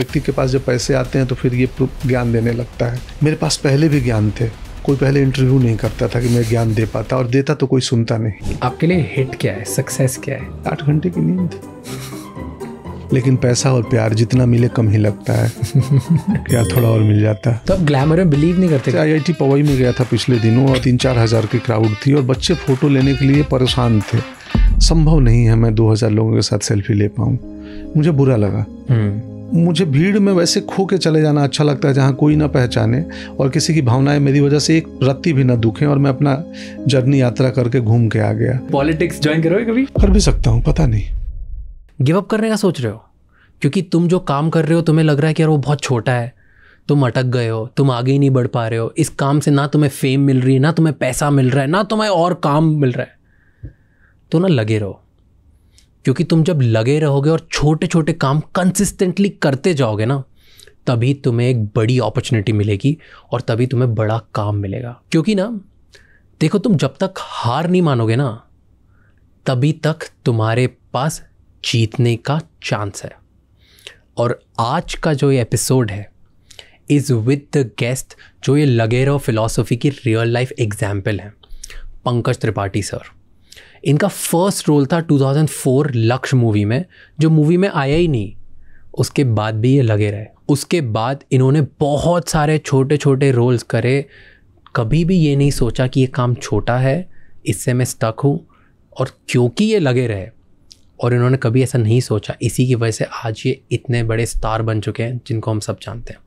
व्यक्ति के पास जब पैसे आते हैं तो फिर ये ज्ञान देने लगता है मेरे पास पहले भी ज्ञान थे कोई पहले इंटरव्यू नहीं करता था कि मैं ज्ञान दे पाता और देता तो कोई सुनता नहीं आपके लिए हिट क्या है सक्सेस क्या है आठ घंटे की नींद लेकिन पैसा और प्यार जितना मिले कम ही लगता है क्या थोड़ा और मिल जाता है तो आप ग्लैमर में बिलीव नहीं करते आई आई टी पवई में गया था पिछले दिनों और तीन चार हज़ार की क्राउड थी और बच्चे फ़ोटो लेने के लिए परेशान थे संभव नहीं है मैं दो हज़ार लोगों के साथ सेल्फी ले पाऊँ मुझे बुरा लगा हम्म। मुझे भीड़ में वैसे खो के चले जाना अच्छा लगता है जहाँ कोई ना पहचाने और किसी की भावनाएं मेरी वजह से एक रत्ती भी ना दुखे और मैं अपना जर्नी यात्रा करके घूम के आ गया पॉलिटिक्स ज्वाइन करोगे कभी कर भी सकता हूँ पता नहीं गिव अप करने का सोच रहे हो क्योंकि तुम जो काम कर रहे हो तुम्हें लग रहा है कि यार वो बहुत छोटा है तुम अटक गए हो तुम आगे ही नहीं बढ़ पा रहे हो इस काम से ना तुम्हें फेम मिल रही है ना तुम्हें पैसा मिल रहा है ना तुम्हें और काम मिल रहा है तो ना लगे रहो क्योंकि तुम जब लगे रहोगे और छोटे छोटे काम कंसिस्टेंटली करते जाओगे ना तभी तुम्हें एक बड़ी अपॉर्चुनिटी मिलेगी और तभी तुम्हें बड़ा काम मिलेगा क्योंकि ना देखो तुम जब तक हार नहीं मानोगे ना तभी तक तुम्हारे पास जीतने का चांस है और आज का जो ये एपिसोड है इज़ विद द गेस्ट जो ये लगे रहो फिलोसफी की रियल लाइफ एग्जाम्पल हैं पंकज त्रिपाठी सर इनका फर्स्ट रोल था 2004 लक्ष्य मूवी में जो मूवी में आया ही नहीं उसके बाद भी ये लगे रहे उसके बाद इन्होंने बहुत सारे छोटे छोटे रोल्स करे कभी भी ये नहीं सोचा कि ये काम छोटा है इससे मैं स्टक हूँ और क्योंकि ये लगे रहे और इन्होंने कभी ऐसा नहीं सोचा इसी की वजह से आज ये इतने बड़े स्टार बन चुके हैं जिनको हम सब जानते हैं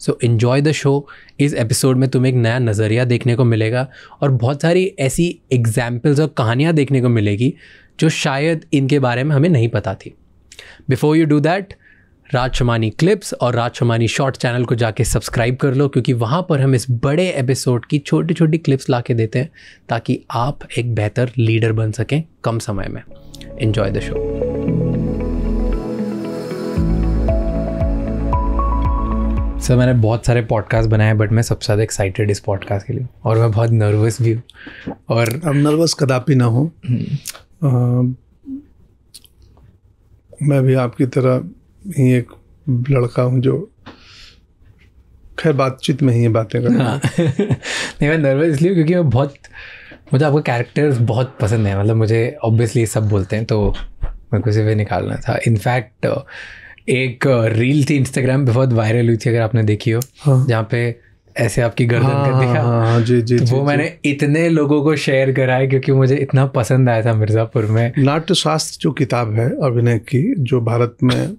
सो इन्जॉय द शो इस एपिसोड में तुम्हें एक नया नज़रिया देखने को मिलेगा और बहुत सारी ऐसी एग्जाम्पल्स और कहानियाँ देखने को मिलेगी जो शायद इनके बारे में हमें नहीं पता थी before you do that Rajmani clips और राज शॉर्ट चैनल को जाके सब्सक्राइब कर लो क्योंकि वहाँ पर हम इस बड़े एपिसोड की छोटी छोटी क्लिप्स ला के देते हैं ताकि आप एक बेहतर लीडर बन सकें कम समय में इन्जॉय द शो सर मैंने बहुत सारे पॉडकास्ट बनाए बट मैं सबसे ज़्यादा एक्साइटेड इस पॉडकास्ट के लिए और मैं बहुत नर्वस भी हूँ और अब नर्वस कदापि ना हो हम्म। मैं भी आपकी तरह ही एक लड़का हूँ जो खैर बातचीत में ही ये बातें कर हाँ नहीं मैं नर्वस इसलिए क्योंकि मैं बहुत मुझे आपका कैरेक्टर्स बहुत पसंद है मतलब मुझे ऑब्वियसली सब बोलते हैं तो मेरे को इसे निकालना था इनफैक्ट एक रील uh, थी इंस्टाग्राम पे बहुत वायरल हुई थी अगर आपने देखी हो हाँ। जहाँ पे ऐसे आपकी गर्दन हाँ, कर दिखा हाँ, हाँ, जी जी, तो जी वो जी, मैंने इतने लोगों को शेयर करा है क्योंकि मुझे इतना पसंद आया था मिर्ज़ापुर में नाट्य शास्त्र जो किताब है अभिनय की जो भारत में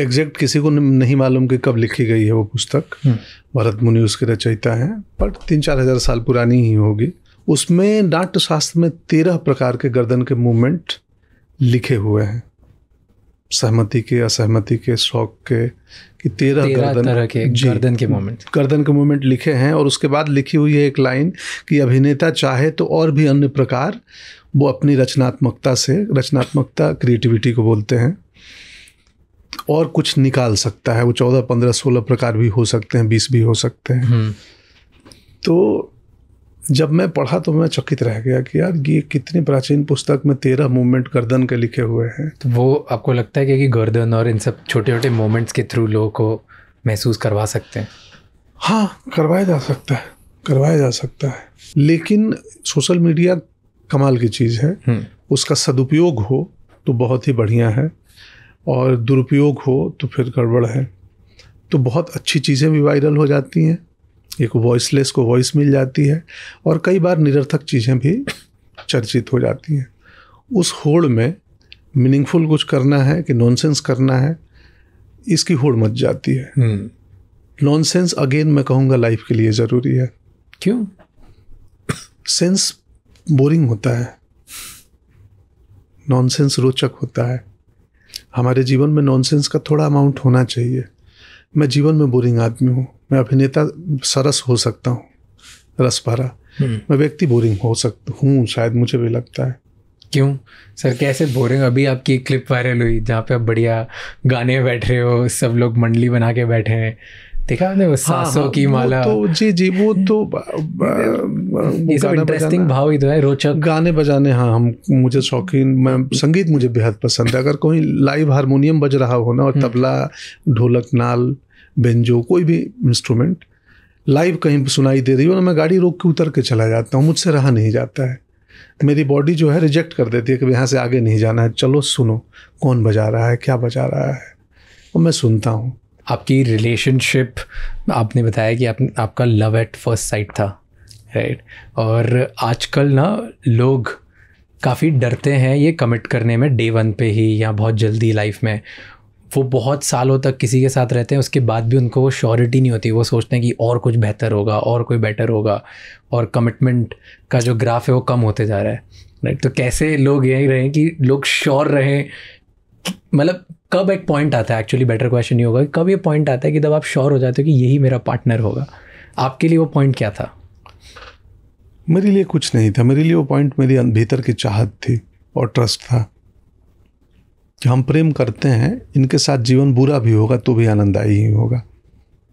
एग्जैक्ट किसी को नहीं मालूम कि कब लिखी गई है वो पुस्तक हम्म। भरत मुनि उसके रचयिता हैं पर तीन चार हज़ार साल पुरानी ही होगी उसमें नाट्य शास्त्र में तेरह प्रकार के गर्दन के मूवमेंट लिखे हुए हैं सहमति के असहमति के शौक के कि तेरह गर्दन तरह के गर्दन के मोमेंट गर्दन के मोमेंट लिखे हैं और उसके बाद लिखी हुई है एक लाइन कि अभिनेता चाहे तो और भी अन्य प्रकार वो अपनी रचनात्मकता से रचनात्मकता क्रिएटिविटी को बोलते हैं और कुछ निकाल सकता है वो चौदह पंद्रह सोलह प्रकार भी हो सकते हैं बीस भी हो सकते हैं हम्म। तो जब मैं पढ़ा तो मैं चकित रह गया कि यार ये कितनी प्राचीन पुस्तक में तेरह मूवमेंट गर्दन के लिखे हुए हैं तो वो आपको लगता है कि गर्दन और इन सब छोटे छोटे मोमेंट्स के थ्रू लोगों को महसूस करवा सकते हैं हाँ करवाया जा सकता है करवाया जा सकता है लेकिन सोशल मीडिया कमाल की चीज़ है हम्म। उसका सदुपयोग हो तो बहुत ही बढ़िया है और दुरुपयोग हो तो फिर गड़बड़ है तो बहुत अच्छी चीज़ें भी वायरल हो जाती हैं एक वॉइसलेस को वॉइस मिल जाती है और कई बार निरर्थक चीज़ें भी चर्चित हो जाती हैं उस होड़ में मीनिंगफुल कुछ करना है कि नॉनसेंस करना है इसकी होड़ मच जाती है नॉनसेंस हम्म। अगेन मैं कहूँगा लाइफ के लिए ज़रूरी है क्यों सेंस बोरिंग होता है नॉनसेंस रोचक होता है हमारे जीवन में नॉनसेंस का थोड़ा अमाउंट होना चाहिए मैं जीवन में बोरिंग आदमी हूँ मैं अभिनेता सरस हो सकता हूँ रस भरा हम्म। मैं व्यक्ति बोरिंग हो सकता हूँ शायद मुझे भी लगता है क्यों सर कैसे बोरिंग अभी आपकी एक क्लिप वायरल हुई जहाँ पे आप बढ़िया गाने बैठ रहे हो सब लोग मंडली बना के बैठे हैं देखा ना वो सांसों हाँ, हाँ की माला तो जी जी वो तो इंटरेस्टिंग भाव ही तो है रोचक गाने बजाने हाँ हम मुझे शौकीन मैं संगीत मुझे बेहद पसंद है अगर कोई लाइव हारमोनियम बज रहा हो ना और हम्म। तबला ढोलक नाल बेंजो कोई भी इंस्ट्रूमेंट लाइव कहीं सुनाई दे रही हो ना मैं गाड़ी रोक के उतर के चला जाता हूँ मुझसे रहा नहीं जाता है मेरी बॉडी जो है रिजेक्ट कर देती है कि यहाँ से आगे नहीं जाना है चलो सुनो कौन बजा रहा है क्या बजा रहा है और मैं सुनता हूँ आपकी रिलेशनशिप आपने बताया कि आप, आपका लव एट फर्स्ट साइट था राइट और आजकल ना लोग काफ़ी डरते हैं ये कमिट करने में डे वन पे ही या बहुत जल्दी लाइफ में वो बहुत सालों तक किसी के साथ रहते हैं उसके बाद भी उनको वो श्योरिटी नहीं होती वो सोचते हैं कि और कुछ बेहतर होगा और कोई बेटर होगा और कमिटमेंट का जो ग्राफ है वो कम होते जा रहा है राइट तो कैसे लोग यही रहें कि लोग श्योर रहें मतलब कब एक पॉइंट आता है एक्चुअली बेटर क्वेश्चन ये होगा कि कब ये पॉइंट आता है कि जब आप श्योर हो जाते हो कि यही मेरा पार्टनर होगा आपके लिए वो पॉइंट क्या था मेरे लिए कुछ नहीं था मेरे लिए वो पॉइंट मेरी भीतर की चाहत थी और ट्रस्ट था कि हम प्रेम करते हैं इनके साथ जीवन बुरा भी होगा तो भी आनंददायी ही होगा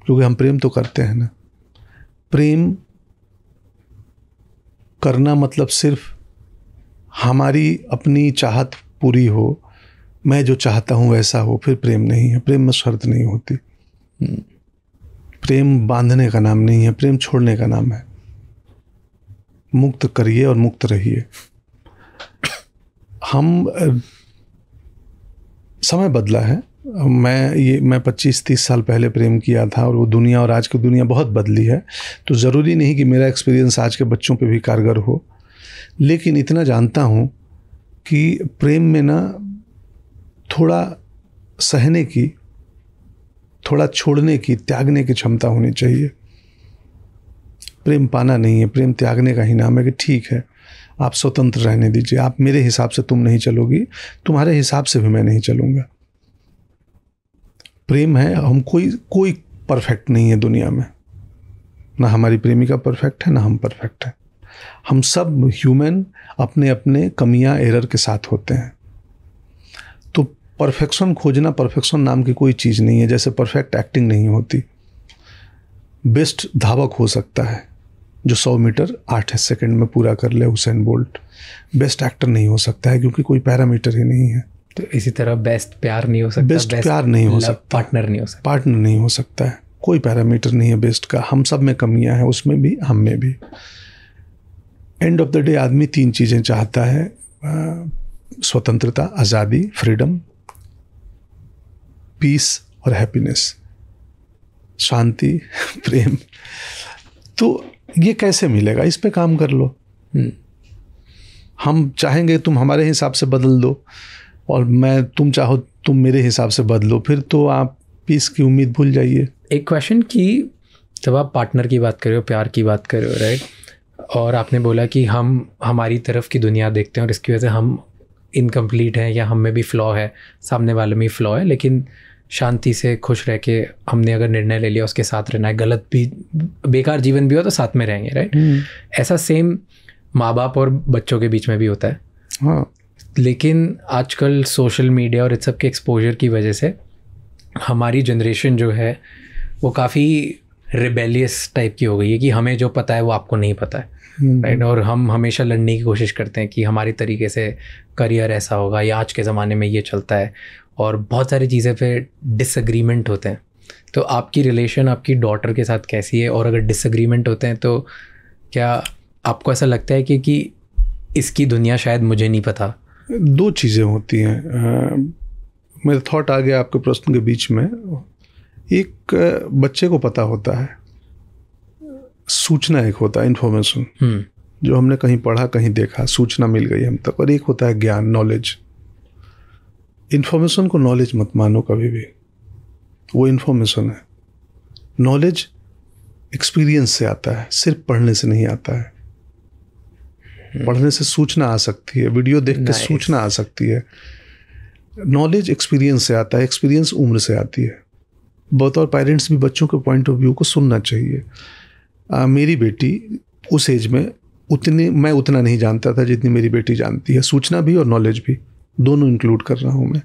क्योंकि हम प्रेम तो करते हैं ना प्रेम करना मतलब सिर्फ हमारी अपनी चाहत पूरी हो मैं जो चाहता हूँ वैसा हो फिर प्रेम नहीं है प्रेम में शर्त नहीं होती प्रेम बांधने का नाम नहीं है प्रेम छोड़ने का नाम है मुक्त करिए और मुक्त रहिए हम समय बदला है मैं ये मैं 25-30 साल पहले प्रेम किया था और वो दुनिया और आज की दुनिया बहुत बदली है तो ज़रूरी नहीं कि मेरा एक्सपीरियंस आज के बच्चों पे भी कारगर हो लेकिन इतना जानता हूँ कि प्रेम में ना थोड़ा सहने की थोड़ा छोड़ने की त्यागने की क्षमता होनी चाहिए प्रेम पाना नहीं है प्रेम त्यागने का ही नाम है कि ठीक है आप स्वतंत्र रहने दीजिए आप मेरे हिसाब से तुम नहीं चलोगी तुम्हारे हिसाब से भी मैं नहीं चलूँगा प्रेम है हम कोई कोई परफेक्ट नहीं है दुनिया में ना हमारी प्रेमिका परफेक्ट है ना हम परफेक्ट हैं हम सब ह्यूमन अपने अपने कमियां एरर के साथ होते हैं परफेक्शन खोजना परफेक्शन नाम की कोई चीज़ नहीं है जैसे परफेक्ट एक्टिंग नहीं होती बेस्ट धावक हो सकता है जो सौ मीटर आठ सेकंड में पूरा कर ले हुसैन बोल्ट बेस्ट एक्टर नहीं हो सकता है क्योंकि कोई पैरामीटर ही नहीं है तो इसी तरह बेस्ट प्यार नहीं हो सकता बेस्ट, बेस्ट प्यार नहीं हो सकता पार्टनर नहीं हो सकता पार्टनर नहीं हो सकता है कोई पैरामीटर नहीं है बेस्ट का हम सब में कमियां हैं उसमें भी हम में भी एंड ऑफ द डे आदमी तीन चीज़ें चाहता है स्वतंत्रता आज़ादी फ्रीडम पीस और हैप्पीनेस शांति प्रेम तो ये कैसे मिलेगा इस पे काम कर लो हम्म। हम चाहेंगे तुम हमारे हिसाब से बदल दो और मैं तुम चाहो तुम मेरे हिसाब से बदलो फिर तो आप पीस की उम्मीद भूल जाइए एक क्वेश्चन कि जब आप पार्टनर की बात कर रहे हो प्यार की बात कर रहे हो राइट और आपने बोला कि हम हमारी तरफ की दुनिया देखते हैं और इसकी वजह से हम इनकम्प्लीट हैं या हम में भी फ्लॉ है सामने वाले में फ्लॉ है लेकिन शांति से खुश रह के हमने अगर निर्णय ले लिया उसके साथ रहना है गलत भी बेकार जीवन भी हो तो साथ में रहेंगे राइट हम्म। ऐसा सेम माँ बाप और बच्चों के बीच में भी होता है हाँ। लेकिन आजकल सोशल मीडिया और इस सब के एक्सपोजर की वजह से हमारी जनरेशन जो है वो काफ़ी रिबेलियस टाइप की हो गई है कि हमें जो पता है वो आपको नहीं पता है राइट हम्म। और हम हमेशा लड़ने की कोशिश करते हैं कि हमारे तरीके से करियर ऐसा होगा या आज के ज़माने में ये चलता है और बहुत सारी चीज़ें पे डिसग्रीमेंट होते हैं तो आपकी रिलेशन आपकी डॉटर के साथ कैसी है और अगर डिसग्रीमेंट होते हैं तो क्या आपको ऐसा लगता है कि कि इसकी दुनिया शायद मुझे नहीं पता दो चीज़ें होती हैं मेरे थॉट आ गया आपके प्रश्न के बीच में एक बच्चे को पता होता है सूचना एक होता है इन्फॉर्मेशन हम्म। जो हमने कहीं पढ़ा कहीं देखा सूचना मिल गई हम तक और एक होता है ज्ञान नॉलेज इन्फॉर्मेशन को नॉलेज मत मानो कभी भी वो इन्फॉर्मेशन है नॉलेज एक्सपीरियंस से आता है सिर्फ पढ़ने से नहीं आता है hmm. पढ़ने से सूचना आ सकती है वीडियो देख के सूचना आ सकती है नॉलेज एक्सपीरियंस से आता है एक्सपीरियंस उम्र से आती है बतौर पेरेंट्स भी बच्चों के पॉइंट ऑफ व्यू को सुनना चाहिए आ, मेरी बेटी उस एज में उतनी मैं उतना नहीं जानता था जितनी मेरी बेटी जानती है सूचना भी और नॉलेज भी दोनों इंक्लूड कर रहा हूँ मैं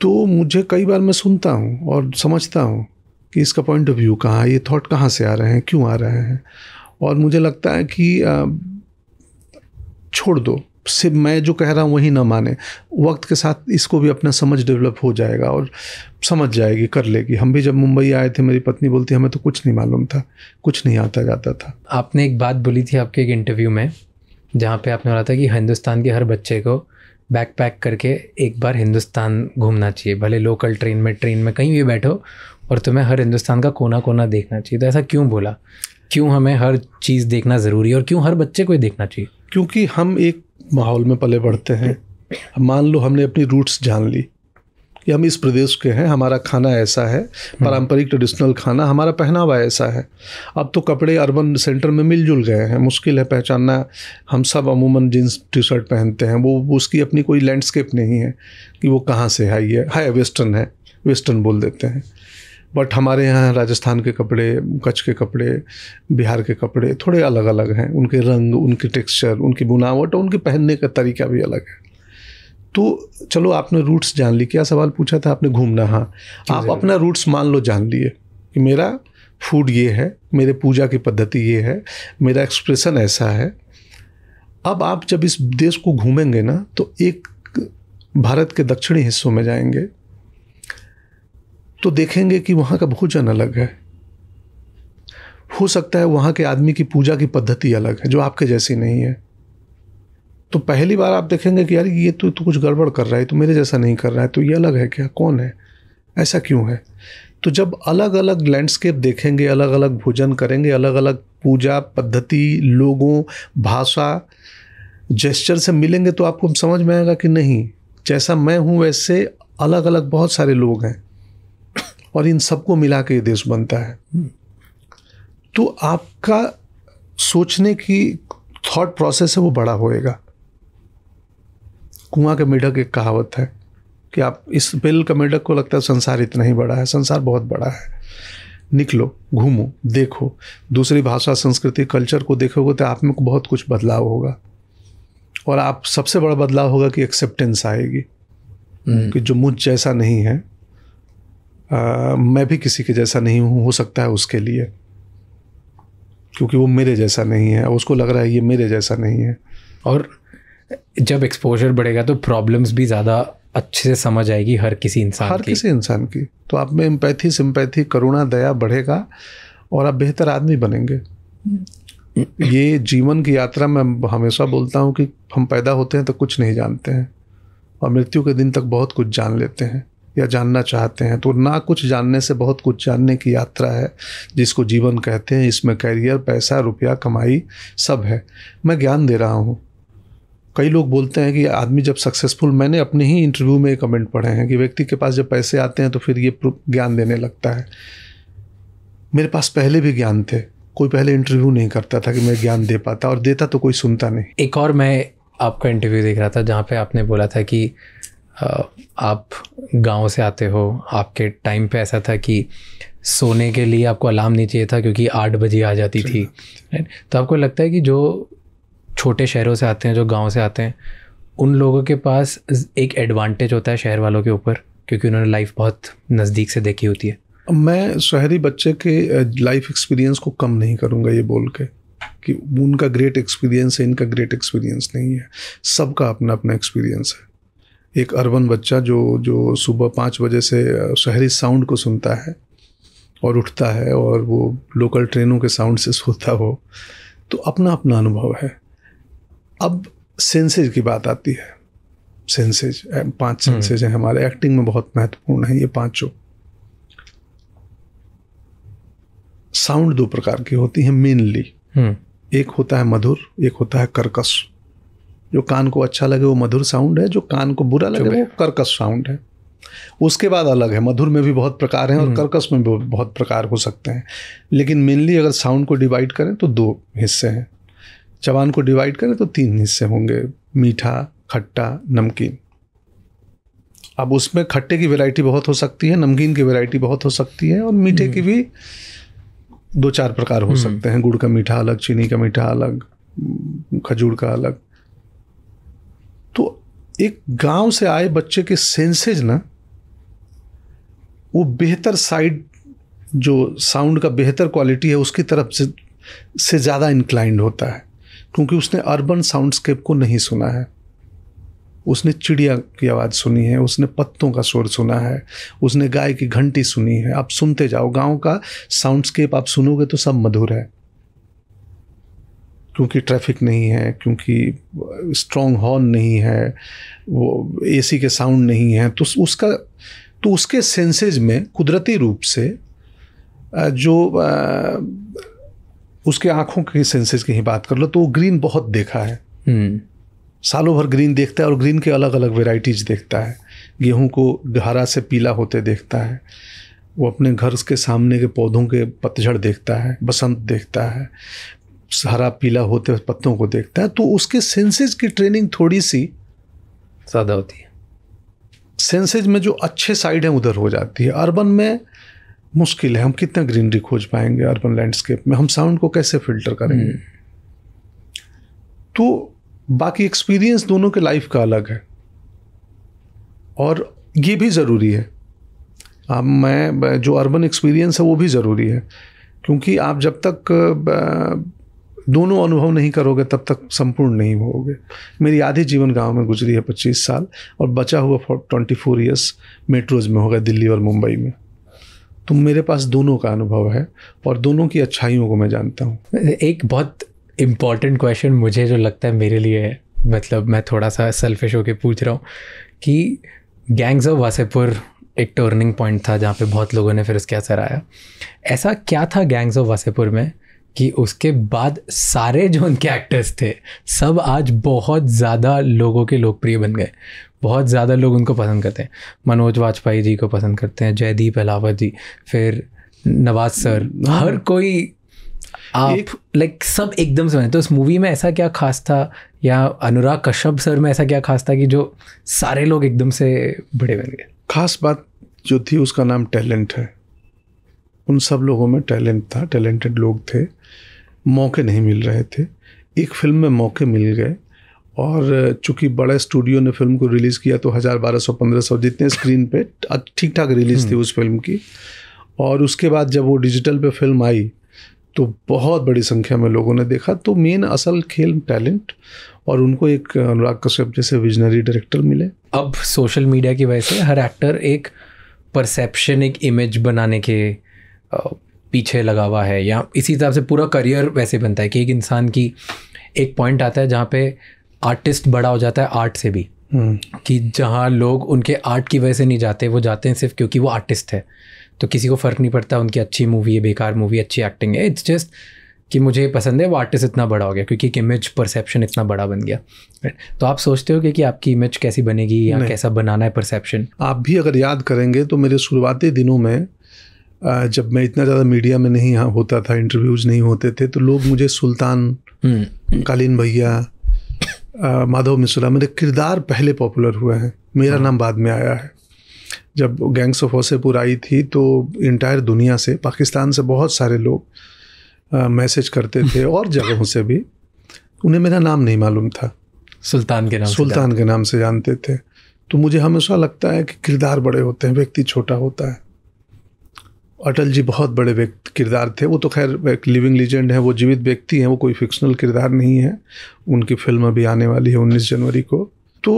तो मुझे कई बार मैं सुनता हूँ और समझता हूँ कि इसका पॉइंट ऑफ व्यू कहाँ ये थॉट कहाँ से आ रहे हैं क्यों आ रहे हैं और मुझे लगता है कि छोड़ दो सिर्फ मैं जो कह रहा हूँ वही ना माने वक्त के साथ इसको भी अपना समझ डेवलप हो जाएगा और समझ जाएगी कर लेगी हम भी जब मुंबई आए थे मेरी पत्नी बोलती हमें तो कुछ नहीं मालूम था कुछ नहीं आता जाता था आपने एक बात बोली थी आपके एक इंटरव्यू में जहाँ पे आपने बोला था कि हिंदुस्तान के हर बच्चे को बैक पैक करके एक बार हिंदुस्तान घूमना चाहिए भले लोकल ट्रेन में ट्रेन में कहीं भी बैठो और तुम्हें हर हिंदुस्तान का कोना कोना देखना चाहिए तो ऐसा क्यों बोला क्यों हमें हर चीज़ देखना ज़रूरी है और क्यों हर बच्चे को ही देखना चाहिए क्योंकि हम एक माहौल में पले बढ़ते हैं मान लो हमने अपनी रूट्स जान ली कि हम इस प्रदेश के हैं हमारा खाना ऐसा है हम्म। पारंपरिक ट्रेडिशनल खाना हमारा पहनावा ऐसा है अब तो कपड़े अर्बन सेंटर में मिलजुल गए हैं मुश्किल है पहचानना हम सब अमूमन जीन्स टी शर्ट पहनते हैं वो उसकी अपनी कोई लैंडस्केप नहीं है कि वो कहाँ से आई है हाय वेस्टर्न है वेस्टर्न बोल देते हैं बट हमारे यहाँ राजस्थान के कपड़े कच्छ के कपड़े बिहार के कपड़े थोड़े अलग अलग हैं उनके रंग उनके टेक्सचर उनकी बुनावट और उनके पहनने का तरीका भी अलग है तो चलो आपने रूट्स जान ली क्या सवाल पूछा था आपने घूमना हाँ आप अपना रूट्स मान लो जान लिए कि मेरा फूड ये है मेरे पूजा की पद्धति ये है मेरा एक्सप्रेशन ऐसा है अब आप जब इस देश को घूमेंगे ना तो एक भारत के दक्षिणी हिस्सों में जाएंगे तो देखेंगे कि वहाँ का भोजन अलग है हो सकता है वहाँ के आदमी की पूजा की पद्धति अलग है जो आपके जैसी नहीं है तो पहली बार आप देखेंगे कि यार ये तो, तू तो कुछ गड़बड़ कर रहा है तो मेरे जैसा नहीं कर रहा है तो ये अलग है क्या कौन है ऐसा क्यों है तो जब अलग अलग लैंडस्केप देखेंगे अलग अलग भोजन करेंगे अलग अलग पूजा पद्धति लोगों भाषा जेस्चर से मिलेंगे तो आपको समझ में आएगा कि नहीं जैसा मैं हूँ वैसे अलग अलग बहुत सारे लोग हैं और इन सबको मिला के ये देश बनता है तो आपका सोचने की थॉट प्रोसेस है वो बड़ा होएगा कुआं के मेढक एक कहावत है कि आप इस बिल का मेढक को लगता है संसार इतना ही बड़ा है संसार बहुत बड़ा है निकलो घूमो देखो दूसरी भाषा संस्कृति कल्चर को देखोगे तो आप में बहुत कुछ बदलाव होगा और आप सबसे बड़ा बदलाव होगा कि एक्सेप्टेंस आएगी हम्म। कि जो मुझ जैसा नहीं है आ, मैं भी किसी के जैसा नहीं हूँ हो सकता है उसके लिए क्योंकि वो मेरे जैसा नहीं है उसको लग रहा है ये मेरे जैसा नहीं है और जब एक्सपोजर बढ़ेगा तो प्रॉब्लम्स भी ज़्यादा अच्छे से समझ आएगी हर किसी इंसान हर की। किसी इंसान की तो आप में एम्पैथी सिंपैथी करुणा दया बढ़ेगा और आप बेहतर आदमी बनेंगे हम्म। ये जीवन की यात्रा में हमेशा बोलता हूँ कि हम पैदा होते हैं तो कुछ नहीं जानते हैं और मृत्यु के दिन तक बहुत कुछ जान लेते हैं या जानना चाहते हैं तो ना कुछ जानने से बहुत कुछ जानने की यात्रा है जिसको जीवन कहते हैं इसमें करियर पैसा रुपया कमाई सब है मैं ज्ञान दे रहा हूँ कई लोग बोलते हैं कि आदमी जब सक्सेसफुल मैंने अपने ही इंटरव्यू में कमेंट पढ़े हैं कि व्यक्ति के पास जब पैसे आते हैं तो फिर ये ज्ञान देने लगता है मेरे पास पहले भी ज्ञान थे कोई पहले इंटरव्यू नहीं करता था कि मैं ज्ञान दे पाता और देता तो कोई सुनता नहीं एक और मैं आपका इंटरव्यू देख रहा था जहाँ पे आपने बोला था कि आप गांव से आते हो आपके टाइम पे ऐसा था कि सोने के लिए आपको अलार्म नहीं चाहिए था क्योंकि आठ बजे आ जाती थी तो आपको लगता है कि जो छोटे शहरों से आते हैं जो गाँव से आते हैं उन लोगों के पास एक एडवांटेज होता है शहर वालों के ऊपर क्योंकि उन्होंने लाइफ बहुत नज़दीक से देखी होती है मैं शहरी बच्चे के लाइफ एक्सपीरियंस को कम नहीं करूँगा ये बोल के कि उनका ग्रेट एक्सपीरियंस है इनका ग्रेट एक्सपीरियंस नहीं है सबका अपना अपना एक्सपीरियंस है एक अर्बन बच्चा जो जो सुबह पाँच बजे से शहरी साउंड को सुनता है और उठता है और वो लोकल ट्रेनों के साउंड से सोता हो तो अपना अपना अनुभव है अब सेंसेज की बात आती है सेंसेज पांच हम्म। सेंसेज हैं हमारे एक्टिंग में बहुत महत्वपूर्ण है ये पांचों साउंड दो प्रकार की होती हैं मेनली हम्म। एक होता है मधुर एक होता है कर्कश जो कान को अच्छा लगे वो मधुर साउंड है जो कान को बुरा लगे वो कर्कश साउंड है उसके बाद अलग है मधुर में भी बहुत प्रकार हैं और हम्म। कर्कश में भी बहुत प्रकार हो सकते हैं लेकिन मेनली अगर साउंड को डिवाइड करें तो दो हिस्से हैं चवान को डिवाइड करें तो तीन हिस्से होंगे मीठा खट्टा नमकीन अब उसमें खट्टे की वैरायटी बहुत हो सकती है नमकीन की वैरायटी बहुत हो सकती है और मीठे हम्म। की भी दो चार प्रकार हो हम्म। सकते हैं गुड़ का मीठा अलग चीनी का मीठा अलग खजूर का अलग तो एक गांव से आए बच्चे के सेंसेज ना वो बेहतर साइड जो साउंड का बेहतर क्वालिटी है उसकी तरफ से से ज़्यादा इंक्लाइंड होता है क्योंकि उसने अर्बन साउंडस्केप को नहीं सुना है उसने चिड़िया की आवाज़ सुनी है उसने पत्तों का शोर सुना है उसने गाय की घंटी सुनी है आप सुनते जाओ गांव का साउंडस्केप आप सुनोगे तो सब मधुर है क्योंकि ट्रैफिक नहीं है क्योंकि स्ट्रॉन्ग हॉर्न नहीं है वो एसी के साउंड नहीं है तो उसका तो उसके सेंसेज में कुदरती रूप से जो उसके आंखों के सेंसेस की ही बात कर लो तो वो ग्रीन बहुत देखा है हम्म। सालों भर ग्रीन देखता है और ग्रीन के अलग अलग वेराइटीज देखता है गेहूं को हरा से पीला होते देखता है वो अपने घर के सामने के पौधों के पतझड़ देखता है बसंत देखता है हरा पीला होते पत्तों को देखता है तो उसके सेंसेज की ट्रेनिंग थोड़ी सी ज़्यादा होती है सेंसेज में जो अच्छे साइड हैं उधर हो जाती है अर्बन में मुश्किल है हम कितना ग्रीनरी खोज पाएंगे अर्बन लैंडस्केप में हम साउंड को कैसे फिल्टर करेंगे हम्म। तो बाकी एक्सपीरियंस दोनों के लाइफ का अलग है और ये भी ज़रूरी है अब मैं जो अर्बन एक्सपीरियंस है वो भी ज़रूरी है क्योंकि आप जब तक दोनों अनुभव नहीं करोगे तब तक संपूर्ण नहीं होगे मेरी आधी जीवन गांव में गुजरी है 25 साल और बचा हुआ ट्वेंटी फोर ईयर्स मेट्रोज में होगा दिल्ली और मुंबई में तो मेरे पास दोनों का अनुभव है और दोनों की अच्छाइयों को मैं जानता हूँ एक बहुत इम्पॉर्टेंट क्वेश्चन मुझे जो लगता है मेरे लिए है मतलब मैं थोड़ा सा सेल्फिश होकर पूछ रहा हूँ कि गैंग्स ऑफ वासेपुर एक टर्निंग पॉइंट था जहाँ पे बहुत लोगों ने फिर उसके असर आया ऐसा क्या था गैंग्स ऑफ वासेपुर में कि उसके बाद सारे जो उनके एक्टर्स थे सब आज बहुत ज़्यादा लोगों के लोकप्रिय बन गए बहुत ज़्यादा लोग उनको पसंद करते हैं मनोज वाजपेयी जी को पसंद करते हैं जयदीप अलावत जी फिर नवाज सर हर हम्म। कोई आप लाइक सब एकदम से तो उस मूवी में ऐसा क्या खास था या अनुराग कश्यप सर में ऐसा क्या खास था कि जो सारे लोग एकदम से बड़े बन गए खास बात जो थी उसका नाम टैलेंट है उन सब लोगों में टैलेंट था टैलेंटेड लोग थे मौके नहीं मिल रहे थे एक फिल्म में मौके मिल गए और चूंकि बड़े स्टूडियो ने फिल्म को रिलीज़ किया तो हज़ार बारह सौ पंद्रह सौ जितने स्क्रीन पे ठीक ठाक रिलीज़ थी हम्म। उस फिल्म की और उसके बाद जब वो डिजिटल पे फिल्म आई तो बहुत बड़ी संख्या में लोगों ने देखा तो मेन असल खेल टैलेंट और उनको एक अनुराग कश्यप जैसे विजनरी डायरेक्टर मिले अब सोशल मीडिया की वजह से हर एक्टर एक परसेप्शन एक इमेज बनाने के पीछे लगा हुआ है या इसी हिसाब से पूरा करियर वैसे बनता है कि एक इंसान की एक पॉइंट आता है जहाँ पे आर्टिस्ट बड़ा हो जाता है आर्ट से भी हम्म। कि जहाँ लोग उनके आर्ट की वजह से नहीं जाते वो जाते हैं सिर्फ क्योंकि वो आर्टिस्ट है तो किसी को फ़र्क नहीं पड़ता उनकी अच्छी मूवी है बेकार मूवी अच्छी एक्टिंग है इट्स जस्ट कि मुझे पसंद है वो आर्टिस्ट इतना बड़ा हो गया क्योंकि एक इमेज परसेप्शन इतना बड़ा बन गया तो आप सोचते हो कि, कि आपकी इमेज कैसी बनेगी या कैसा बनाना है परसेप्शन आप भी अगर याद करेंगे तो मेरे शुरुआती दिनों में जब मैं इतना ज़्यादा मीडिया में नहीं होता था इंटरव्यूज़ नहीं होते थे तो लोग मुझे सुल्तान हम्म। कालीन भैया माधव मिश्रा मेरे किरदार पहले पॉपुलर हुए हैं मेरा हाँ। नाम बाद में आया है जब गैंग्स ऑफ वसेपुर आई थी तो इंटायर दुनिया से पाकिस्तान से बहुत सारे लोग मैसेज करते थे और जगहों से भी उन्हें मेरा नाम नहीं मालूम था सुल्तान के नाम सुल्तान के नाम से जानते थे तो मुझे हमेशा लगता है कि किरदार बड़े होते हैं व्यक्ति छोटा होता है अटल जी बहुत बड़े व्यक्ति किरदार थे वो तो खैर एक लिविंग लीजेंड है वो जीवित व्यक्ति हैं वो कोई फिक्शनल किरदार नहीं है उनकी फिल्म अभी आने वाली है उन्नीस जनवरी को तो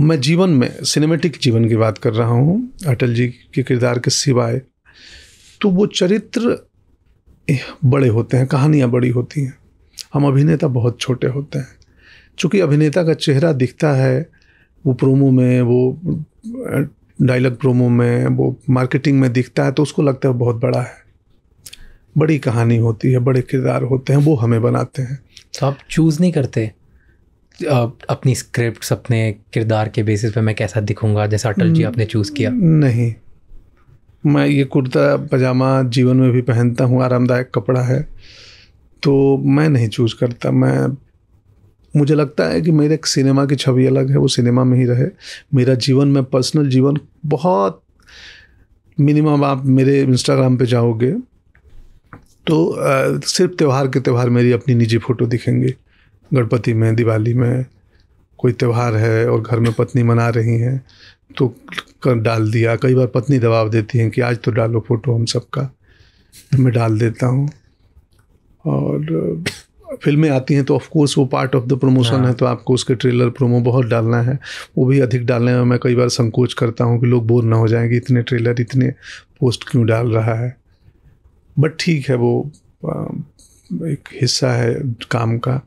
मैं जीवन में सिनेमेटिक जीवन की बात कर रहा हूँ अटल जी के किरदार के सिवाय तो वो चरित्र बड़े होते हैं कहानियाँ बड़ी होती हैं हम अभिनेता बहुत छोटे होते हैं चूँकि अभिनेता का चेहरा दिखता है वो प्रोमो में वो डायलॉग प्रोमो में वो मार्केटिंग में दिखता है तो उसको लगता है बहुत बड़ा है बड़ी कहानी होती है बड़े किरदार होते हैं वो हमें बनाते हैं तो आप चूज़ नहीं करते अपनी स्क्रिप्ट अपने किरदार के बेसिस पे मैं कैसा दिखूंगा जैसा अटल जी आपने चूज़ किया नहीं मैं ये कुर्ता पजामा जीवन में भी पहनता हूँ आरामदायक कपड़ा है तो मैं नहीं चूज़ करता मैं मुझे लगता है कि मेरे सिनेमा की छवि अलग है वो सिनेमा में ही रहे मेरा जीवन में पर्सनल जीवन बहुत मिनिमम आप मेरे इंस्टाग्राम पे जाओगे तो आ, सिर्फ त्यौहार के त्यौहार मेरी अपनी निजी फ़ोटो दिखेंगे गणपति में दिवाली में कोई त्यौहार है और घर में पत्नी मना रही हैं तो कर डाल दिया कई बार पत्नी दबाव देती हैं कि आज तो डालो फोटो हम सबका मैं डाल देता हूँ और फिल्में आती हैं तो ऑफ कोर्स वो पार्ट ऑफ द प्रमोशन है हाँ। तो आपको उसके ट्रेलर प्रोमो बहुत डालना है वो भी अधिक डालने में मैं कई बार संकोच करता हूँ कि लोग बोर ना हो जाएंगे इतने ट्रेलर इतने पोस्ट क्यों डाल रहा है बट ठीक है वो एक हिस्सा है काम का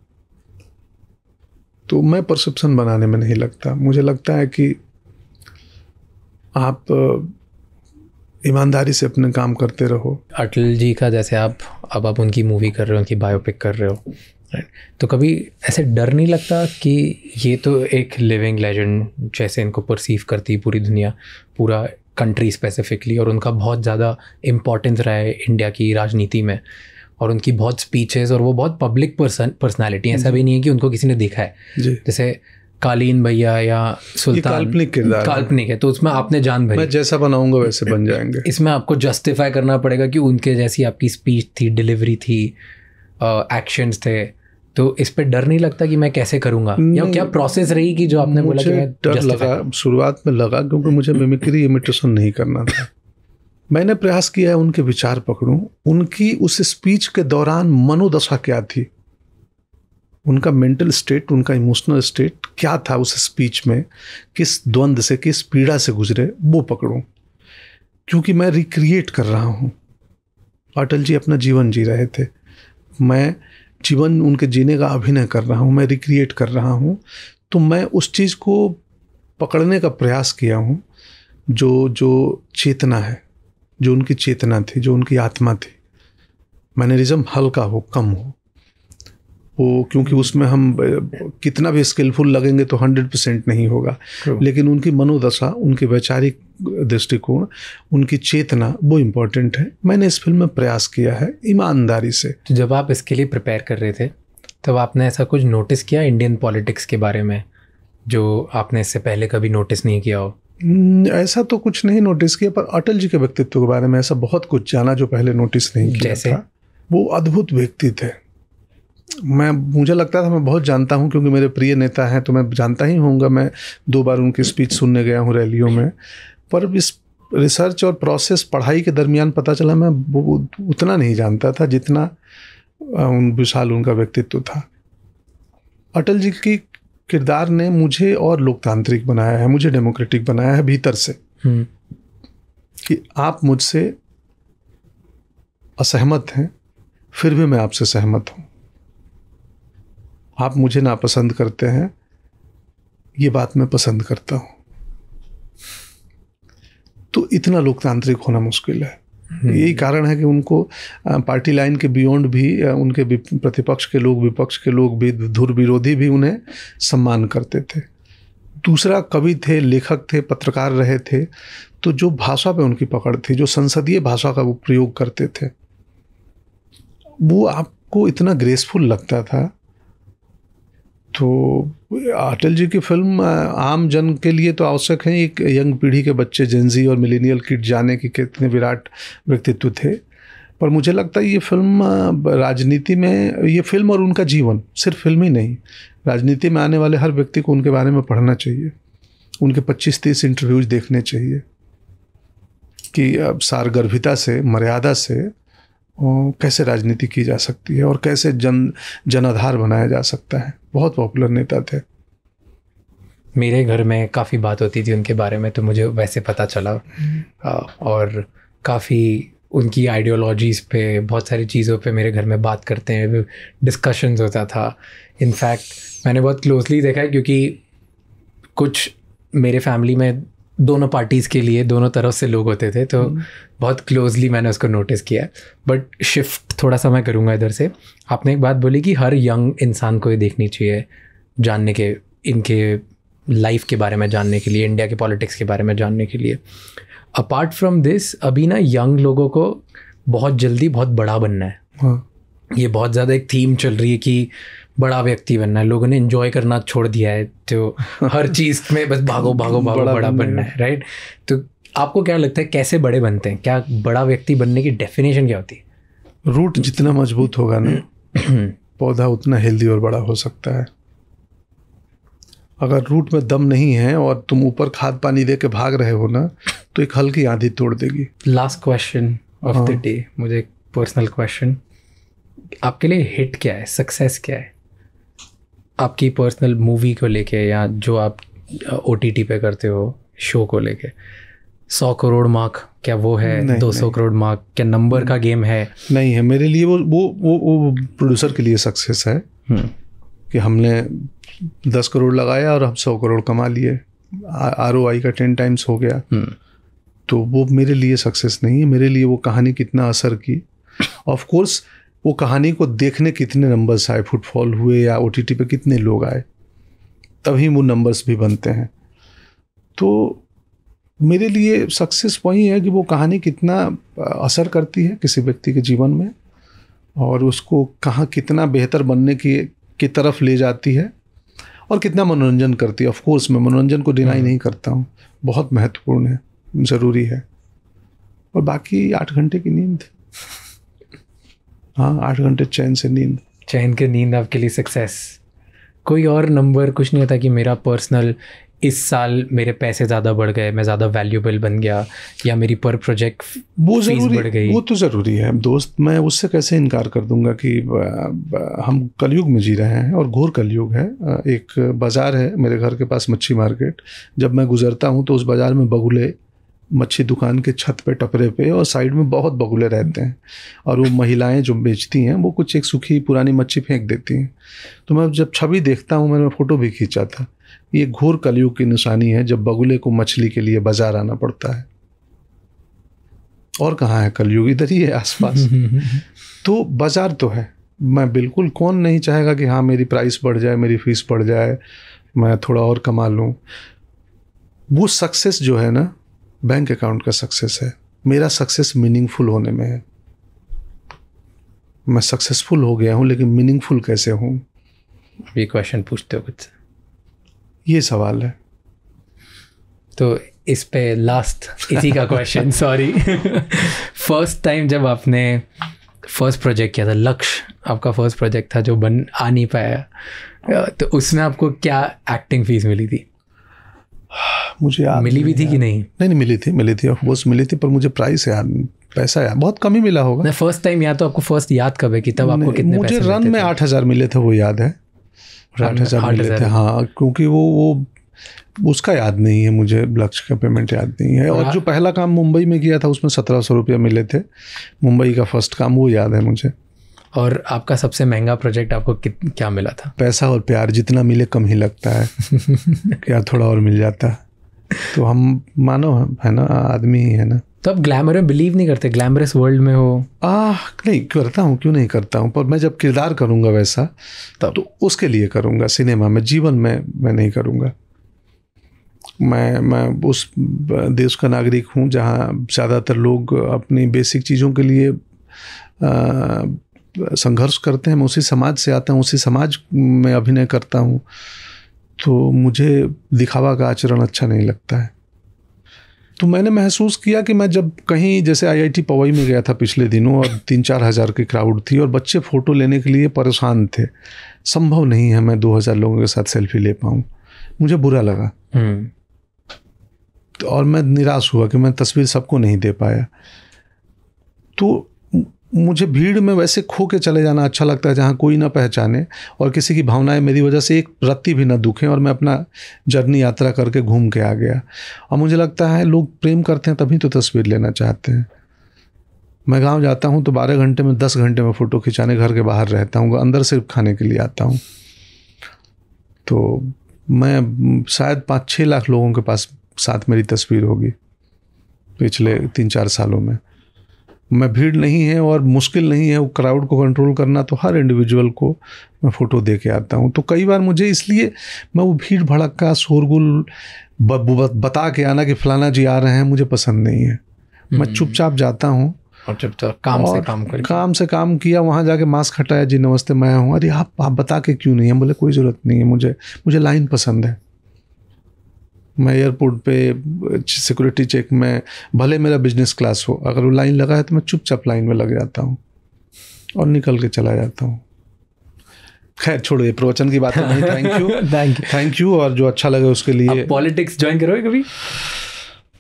तो मैं परसेप्शन बनाने में नहीं लगता मुझे लगता है कि आप ईमानदारी से अपने काम करते रहो अटल जी का जैसे आप अब आप उनकी मूवी कर रहे हो उनकी बायोपिक कर रहे हो तो कभी ऐसे डर नहीं लगता कि ये तो एक लिविंग लेजेंड जैसे इनको परसीव करती पूरी दुनिया पूरा कंट्री स्पेसिफिकली और उनका बहुत ज़्यादा इम्पोर्टेंस रहा है इंडिया की राजनीति में और उनकी बहुत स्पीचेस और वो बहुत पब्लिक पर्सन पर्सनैलिटी ऐसा भी नहीं है कि उनको किसी ने देखा है जैसे कालीन भैया या सुल्तान काल्पनिक किरदार काल्पनिक है तो उसमें आपने जान भरी मैं जैसा बनाऊंगा वैसे बन जाएंगे इसमें आपको जस्टिफाई करना पड़ेगा कि उनके जैसी आपकी स्पीच थी डिलीवरी थी एक्शन थे तो इस पर डर नहीं लगता कि मैं कैसे करूंगा या क्या प्रोसेस रही कि जो आपने बोला कि मैं डर लगा शुरुआत में लगा क्योंकि मुझे मिमिक्री इमिटेशन नहीं करना था मैंने प्रयास किया है उनके विचार पकड़ूं उनकी उस स्पीच के दौरान मनोदशा क्या थी उनका मेंटल स्टेट उनका इमोशनल स्टेट क्या था उस स्पीच में किस द्वंद्व से किस पीड़ा से गुजरे वो पकड़ूँ क्योंकि मैं रिक्रिएट कर रहा हूँ अटल जी अपना जीवन जी रहे थे मैं जीवन उनके जीने का अभिनय कर रहा हूँ मैं रिक्रिएट कर रहा हूँ तो मैं उस चीज़ को पकड़ने का प्रयास किया हूँ जो जो चेतना है जो उनकी चेतना थी जो उनकी आत्मा थी मैनरिज्म हल्का हो कम हो वो क्योंकि हम्म। उसमें हम कितना भी स्किलफुल लगेंगे तो हंड्रेड परसेंट नहीं होगा लेकिन उनकी मनोदशा उनके वैचारिक दृष्टिकोण उनकी चेतना वो इम्पोर्टेंट है मैंने इस फिल्म में प्रयास किया है ईमानदारी से तो जब आप इसके लिए प्रिपेयर कर रहे थे तब आपने ऐसा कुछ नोटिस किया इंडियन पॉलिटिक्स के बारे में जो आपने इससे पहले कभी नोटिस नहीं किया हो ऐसा तो कुछ नहीं नोटिस किया पर अटल जी के व्यक्तित्व के बारे में ऐसा बहुत कुछ जाना जो पहले नोटिस नहीं किया था वो अद्भुत व्यक्ति थे मैं मुझे लगता था मैं बहुत जानता हूँ क्योंकि मेरे प्रिय नेता हैं तो मैं जानता ही होऊंगा मैं दो बार उनकी स्पीच सुनने गया हूँ रैलियों में पर इस रिसर्च और प्रोसेस पढ़ाई के दरमियान पता चला मैं उतना नहीं जानता था जितना उन विशाल उनका व्यक्तित्व था अटल जी की किरदार ने मुझे और लोकतांत्रिक बनाया है मुझे डेमोक्रेटिक बनाया है भीतर से हम्म। कि आप मुझसे असहमत हैं फिर भी मैं आपसे सहमत हूँ आप मुझे नापसंद करते हैं ये बात मैं पसंद करता हूँ तो इतना लोकतांत्रिक होना मुश्किल है हम्म। यही कारण है कि उनको पार्टी लाइन के बियॉन्ड भी उनके प्रतिपक्ष के लोग विपक्ष के लोग भी धुर विरोधी भी उन्हें सम्मान करते थे दूसरा कवि थे लेखक थे पत्रकार रहे थे तो जो भाषा पे उनकी पकड़ थी जो संसदीय भाषा का वो प्रयोग करते थे वो आपको इतना ग्रेसफुल लगता था तो अटल जी की फिल्म आम जन के लिए तो आवश्यक है एक यंग पीढ़ी के बच्चे जेंजी और मिलेनियल किट जाने के कितने विराट व्यक्तित्व थे पर मुझे लगता है ये फिल्म राजनीति में ये फिल्म और उनका जीवन सिर्फ फिल्म ही नहीं राजनीति में आने वाले हर व्यक्ति को उनके बारे में पढ़ना चाहिए उनके 25-30 इंटरव्यूज देखने चाहिए कि अब सारगर्भिता से मर्यादा से कैसे राजनीति की जा सकती है और कैसे जन जनाधार बनाया जा सकता है बहुत पॉपुलर नेता थे मेरे घर में काफ़ी बात होती थी उनके बारे में तो मुझे वैसे पता चला हम्म। और काफ़ी उनकी आइडियोलॉजीज़ पे बहुत सारी चीज़ों पे मेरे घर में बात करते हैं डिस्कशंस होता था इनफैक्ट मैंने बहुत क्लोजली देखा है क्योंकि कुछ मेरे फैमिली में दोनों पार्टीज़ के लिए दोनों तरफ से लोग होते थे तो हम्म। बहुत क्लोजली मैंने उसको नोटिस किया बट शिफ्ट थोड़ा सा मैं करूँगा इधर से आपने एक बात बोली कि हर यंग इंसान को ये देखनी चाहिए जानने के इनके लाइफ के बारे में जानने के लिए इंडिया के पॉलिटिक्स के बारे में जानने के लिए अपार्ट फ्रॉम दिस अभी ना यंग लोगों को बहुत जल्दी बहुत बड़ा बनना है हाँ। ये बहुत ज़्यादा एक थीम चल रही है कि बड़ा व्यक्ति बनना है लोगों ने इंजॉय करना छोड़ दिया है तो हर चीज़ में बस भागो भागो भागो बड़ा, बड़ा बनना है राइट तो आपको क्या लगता है कैसे बड़े बनते हैं क्या बड़ा व्यक्ति बनने की डेफिनेशन क्या होती है रूट जितना मजबूत होगा ना पौधा उतना हेल्दी और बड़ा हो सकता है अगर रूट में दम नहीं है और तुम ऊपर खाद पानी दे के भाग रहे हो ना तो एक हल्की आंधी तोड़ देगी last question of the day मुझे एक पर्सनल क्वेश्चन आपके लिए हिट क्या है सक्सेस क्या है आपकी पर्सनल मूवी को लेके या जो आप ओ पे करते हो शो को लेके सौ करोड़ मार्क क्या वो है दो सौ करोड़ मार्क क्या नंबर का गेम है नहीं है मेरे लिए वो वो वो, वो प्रोड्यूसर के लिए सक्सेस है हम्म। कि हमने दस करोड़ लगाया और हम सौ करोड़ कमा लिए आर का टेन टाइम्स हो गया हम्म। तो वो मेरे लिए सक्सेस नहीं है मेरे लिए वो कहानी कितना असर की ऑफ कोर्स वो कहानी को देखने कितने नंबर्स आए फुटफॉल हुए या ओ टी पे कितने लोग आए तभी वो नंबर्स भी बनते हैं तो मेरे लिए सक्सेस वही है कि वो कहानी कितना असर करती है किसी व्यक्ति के जीवन में और उसको कहाँ कितना बेहतर बनने की की तरफ ले जाती है और कितना मनोरंजन करती है ऑफकोर्स मैं मनोरंजन को डिनाई हम्म। नहीं करता हूँ बहुत महत्वपूर्ण है ज़रूरी है और बाकी आठ घंटे की नींद हाँ आठ घंटे चैन से नींद चैन के नींद आपके लिए सक्सेस कोई और नंबर कुछ नहीं होता कि मेरा पर्सनल इस साल मेरे पैसे ज़्यादा बढ़ गए मैं ज़्यादा वैल्यूबल बन गया या मेरी पर प्रोजेक्ट वो ज़रूरी बढ़ गई वो तो ज़रूरी है दोस्त मैं उससे कैसे इनकार कर दूंगा कि हम कलयुग में जी रहे हैं और घोर कलयुग है एक बाज़ार है मेरे घर के पास मच्छी मार्केट जब मैं गुजरता हूँ तो उस बाज़ार में बगुले मच्छी दुकान के छत पे टपरे पे और साइड में बहुत बगुले रहते हैं और वो महिलाएं जो बेचती हैं वो कुछ एक सूखी पुरानी मच्छी फेंक देती हैं तो मैं जब छवि देखता हूँ मैंने फ़ोटो भी खींचा था ये घोर कलयुग की निशानी है जब बगुले को मछली के लिए बाजार आना पड़ता है और कहाँ है कलयुग इधर ही है आसपास तो बाजार तो है मैं बिल्कुल कौन नहीं चाहेगा कि हाँ मेरी प्राइस बढ़ जाए मेरी फीस बढ़ जाए मैं थोड़ा और कमा लूँ वो सक्सेस जो है ना बैंक अकाउंट का सक्सेस है मेरा सक्सेस मीनिंगफुल होने में है मैं सक्सेसफुल हो गया हूँ लेकिन मीनिंगफुल कैसे हूँ ये क्वेश्चन पूछते हो कुछ ये सवाल है तो इस पे लास्ट इसी का क्वेश्चन सॉरी फर्स्ट टाइम जब आपने फर्स्ट प्रोजेक्ट किया था लक्ष्य आपका फर्स्ट प्रोजेक्ट था जो बन आ नहीं पाया तो उसमें आपको क्या एक्टिंग फीस मिली थी मुझे याद मिली भी थी कि नहीं नहीं नहीं मिली थी मिली थी ऑफकोर्स मिली थी पर मुझे प्राइस याद पैसा याद बहुत कम ही मिला होगा फर्स्ट टाइम याद तो आपको फर्स्ट याद कब है कि तब आपको कितने मुझे रन में आठ हज़ार मिले थे वो याद है आठ हज़ार मिले थे हाँ क्योंकि वो वो उसका याद नहीं है मुझे लक्ष्य का पेमेंट याद नहीं है और हाँ। जो पहला काम मुंबई में किया था उसमें सत्रह सौ रुपया मिले थे मुंबई का फर्स्ट काम वो याद है मुझे और आपका सबसे महंगा प्रोजेक्ट आपको कित क्या मिला था पैसा और प्यार जितना मिले कम ही लगता है क्या थोड़ा और मिल जाता तो हम मानो है ना आदमी ही है ना तो आप ग्लैमर में बिलीव नहीं करते ग्लैमरस वर्ल्ड में हो आ नहीं करता हूँ क्यों नहीं करता हूँ पर मैं जब किरदार करूँगा वैसा तब तो उसके लिए करूँगा सिनेमा में जीवन में मैं नहीं करूँगा मैं मैं उस देश का नागरिक हूँ जहाँ ज़्यादातर लोग अपनी बेसिक चीज़ों के लिए संघर्ष करते हैं मैं उसी समाज से आता हूँ उसी समाज में अभिनय करता हूँ तो मुझे दिखावा का आचरण अच्छा नहीं लगता है तो मैंने महसूस किया कि मैं जब कहीं जैसे आईआईटी पवई में गया था पिछले दिनों और तीन चार हज़ार की क्राउड थी और बच्चे फ़ोटो लेने के लिए परेशान थे संभव नहीं है मैं दो हज़ार लोगों के साथ सेल्फी ले पाऊँ मुझे बुरा लगा हम्म। तो और मैं निराश हुआ कि मैं तस्वीर सबको नहीं दे पाया तो मुझे भीड़ में वैसे खो के चले जाना अच्छा लगता है जहाँ कोई ना पहचाने और किसी की भावनाएं मेरी वजह से एक रत्ती भी ना दुखें और मैं अपना जर्नी यात्रा करके घूम के आ गया और मुझे लगता है लोग प्रेम करते हैं तभी तो तस्वीर लेना चाहते हैं मैं गांव जाता हूँ तो बारह घंटे में दस घंटे में फ़ोटो खिंचाने घर के बाहर रहता हूँ अंदर सिर्फ खाने के लिए आता हूँ तो मैं शायद पाँच छः लाख लोगों के पास साथ मेरी तस्वीर होगी पिछले तीन चार सालों में मैं भीड़ नहीं है और मुश्किल नहीं है वो क्राउड को कंट्रोल करना तो हर इंडिविजुअल को मैं फ़ोटो दे के आता हूँ तो कई बार मुझे इसलिए मैं वो भीड़ भड़क का शोरगुल बता के आना कि फलाना जी आ रहे हैं मुझे पसंद नहीं है मैं हम्म। चुपचाप जाता हूँ और जब तक काम से काम कर काम से काम किया वहाँ जाके मास्क हटाया जी नमस्ते मैं हूँ अरे आप आप बता के क्यों नहीं है बोले कोई ज़रूरत नहीं है मुझे मुझे लाइन पसंद है मैं एयरपोर्ट पे सिक्योरिटी चेक में भले मेरा बिजनेस क्लास हो अगर वो लाइन लगा है तो मैं चुपचाप लाइन में लग जाता हूँ और निकल के चला जाता हूँ खैर छोड़ो ये प्रवचन की बात नहीं thank you thank you you और जो अच्छा लगे उसके लिए पॉलिटिक्स ज्वाइन करोगे कभी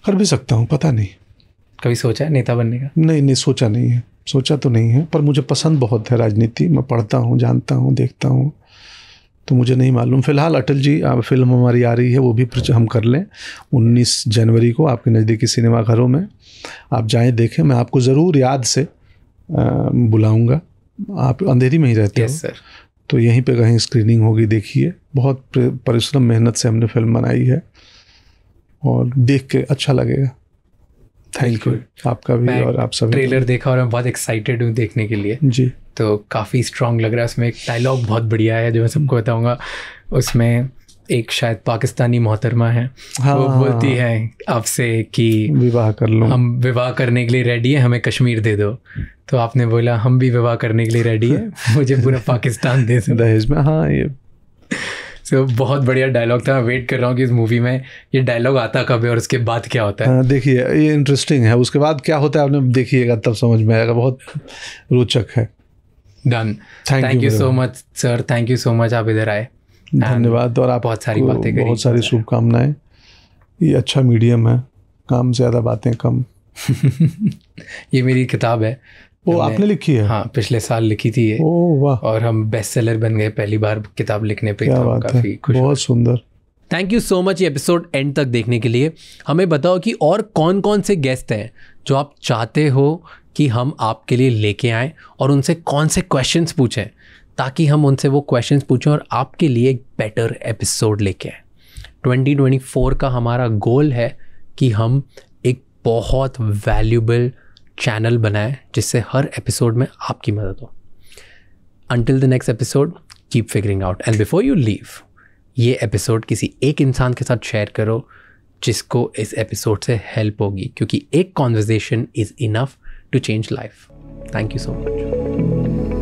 कर भी सकता हूँ पता नहीं कभी सोचा है नेता बनने का नहीं नहीं सोचा नहीं है सोचा तो नहीं है पर मुझे पसंद बहुत है राजनीति मैं पढ़ता हूँ जानता हूँ देखता हूँ तो मुझे नहीं मालूम फ़िलहाल अटल जी आप फिल्म हमारी आ रही है वो भी हम कर लें 19 जनवरी को आपके नज़दीकी सिनेमाघरों में आप जाएँ देखें मैं आपको ज़रूर याद से बुलाऊँगा आप अंधेरी में ही रहते yes, हो तो यहीं पे कहीं स्क्रीनिंग होगी देखिए बहुत परिश्रम मेहनत से हमने फिल्म बनाई है और देख के अच्छा लगेगा थैंक यू आपका भी और आप सब ट्रेलर देखा और मैं बहुत एक्साइटेड हूँ देखने के लिए जी तो काफ़ी स्ट्रॉन्ग लग रहा है उसमें एक डायलॉग बहुत बढ़िया है जो मैं सबको बताऊँगा उसमें एक शायद पाकिस्तानी मोहतरमा है हाँ, वो हाँ, बोलती हाँ। है आपसे कि विवाह कर लो हम विवाह करने के लिए रेडी है हमें कश्मीर दे दो तो आपने बोला हम भी विवाह करने के लिए रेडी है मुझे पूरा पाकिस्तान दे दो दहेज में हाँ ये सो so, बहुत बढ़िया डायलॉग था मैं वेट कर रहा हूँ कि इस मूवी में ये डायलॉग आता कब है और उसके बाद क्या होता है हाँ, देखिए ये इंटरेस्टिंग है उसके बाद क्या होता है आपने देखिएगा तब समझ में आएगा बहुत रोचक है done thank you so much sir thank you so much आप इधर आए धन्यवाद और आप बहुत सारी बातें करी बहुत सारी शुभकामनाएं ये अच्छा मीडियम है काम ज़्यादा बातें कम ये मेरी किताब है वो आपने लिखी है हाँ पिछले साल लिखी थी ये वाह और हम बेस्ट सेलर बन गए पहली बार किताब लिखने पे क्या तो बात काफी है। बहुत सुंदर थैंक यू सो मच ये एपिसोड एंड तक देखने के लिए हमें बताओ कि और कौन कौन से गेस्ट हैं जो आप चाहते हो कि हम आपके लिए लेके आएँ और उनसे कौन से क्वेश्चंस पूछें ताकि हम उनसे वो क्वेश्चंस पूछें और आपके लिए एक बेटर एपिसोड लेके आएँ 2024 का हमारा गोल है कि हम एक बहुत वैल्यूबल चैनल बनाए जिससे हर एपिसोड में आपकी मदद हो until the next episode keep figuring out and before you leave ये एपिसोड किसी एक इंसान के साथ शेयर करो जिसको इस एपिसोड से हेल्प होगी क्योंकि एक conversation is enough to change life thank you so much